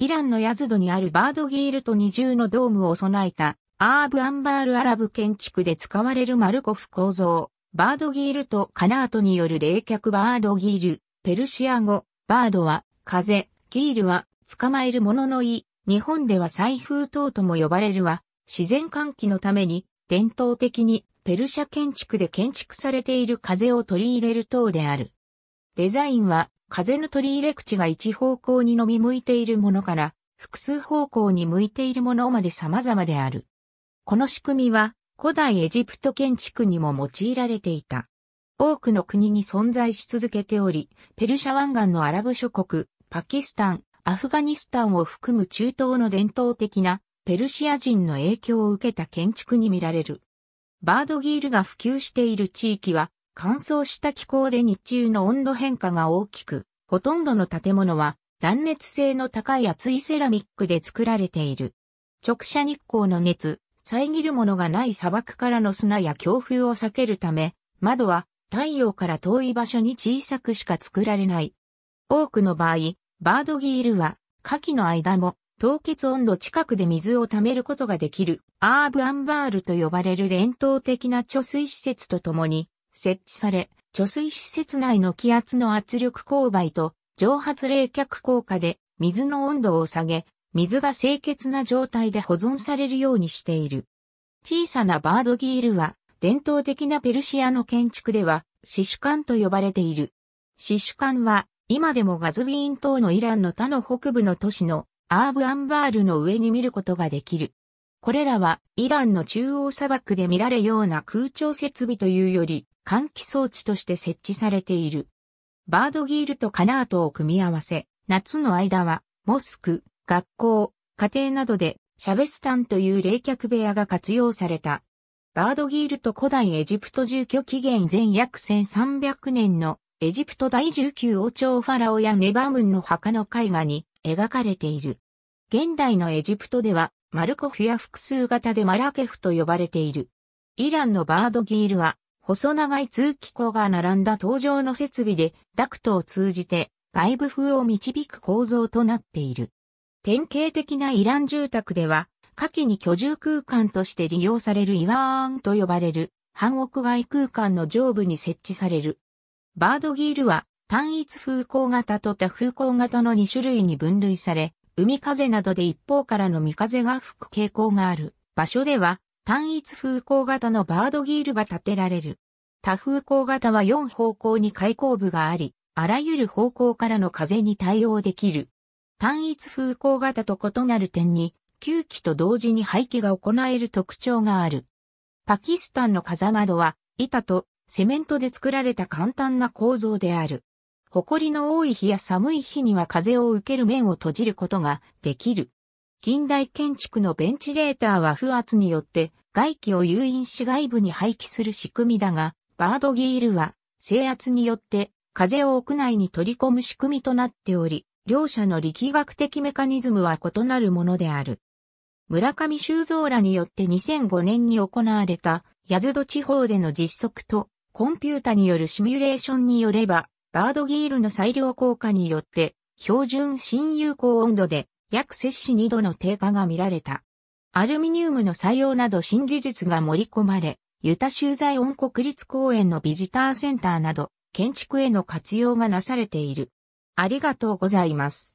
イランのヤズドにあるバードギールと二重のドームを備えた、アーブ・アンバール・アラブ建築で使われるマルコフ構造、バードギールとカナートによる冷却バードギール、ペルシア語、バードは、風、ギールは、捕まえるものの意、日本では財風等とも呼ばれるは、自然換気のために、伝統的にペルシャ建築で建築されている風を取り入れる塔である。デザインは風の取り入れ口が一方向にのみ向いているものから、複数方向に向いているものまで様々である。この仕組みは、古代エジプト建築にも用いられていた。多くの国に存在し続けており、ペルシャ湾岸のアラブ諸国、パキスタン、アフガニスタンを含む中東の伝統的なペルシア人の影響を受けた建築に見られる。バードギールが普及している地域は乾燥した気候で日中の温度変化が大きく、ほとんどの建物は断熱性の高い厚いセラミックで作られている。直射日光の熱、遮るものがない砂漠からの砂や強風を避けるため、窓は太陽から遠い場所に小さくしか作られない。多くの場合、バードギールは、夏季の間も凍結温度近くで水を溜めることができるアーブアンバールと呼ばれる伝統的な貯水施設とともに設置され、貯水施設内の気圧の圧力勾配と蒸発冷却効果で水の温度を下げ、水が清潔な状態で保存されるようにしている。小さなバードギールは伝統的なペルシアの建築ではシシュカンと呼ばれている。シシュカンは今でもガズビーン島のイランの他の北部の都市のアーブアンバールの上に見ることができる。これらはイランの中央砂漠で見られような空調設備というより換気装置として設置されている。バードギールとカナートを組み合わせ、夏の間は、モスク、学校、家庭などで、シャベスタンという冷却部屋が活用された。バードギールと古代エジプト住居期限前約1300年のエジプト第19王朝ファラオやネバムンの墓の絵画に描かれている。現代のエジプトではマルコフや複数型でマラケフと呼ばれている。イランのバードギールは細長い通気口が並んだ搭乗の設備でダクトを通じて外部風を導く構造となっている。典型的なイラン住宅では、下記に居住空間として利用されるイワーンと呼ばれる半屋外空間の上部に設置される。バードギールは単一風光型と多風光型の2種類に分類され、海風などで一方からの海風が吹く傾向がある場所では単一風光型のバードギールが建てられる。多風光型は4方向に開口部があり、あらゆる方向からの風に対応できる。単一風光型と異なる点に、吸気と同時に排気が行える特徴がある。パキスタンの風窓は、板とセメントで作られた簡単な構造である。埃の多い日や寒い日には風を受ける面を閉じることができる。近代建築のベンチレーターは不圧によって外気を誘引し外部に排気する仕組みだが、バードギールは制圧によって風を屋内に取り込む仕組みとなっており、両者の力学的メカニズムは異なるものである。村上修造らによって2005年に行われた、ヤズド地方での実測と、コンピュータによるシミュレーションによれば、バードギールの裁量効果によって、標準新有効温度で約摂氏2度の低下が見られた。アルミニウムの採用など新技術が盛り込まれ、ユタ州在温国立公園のビジターセンターなど、建築への活用がなされている。ありがとうございます。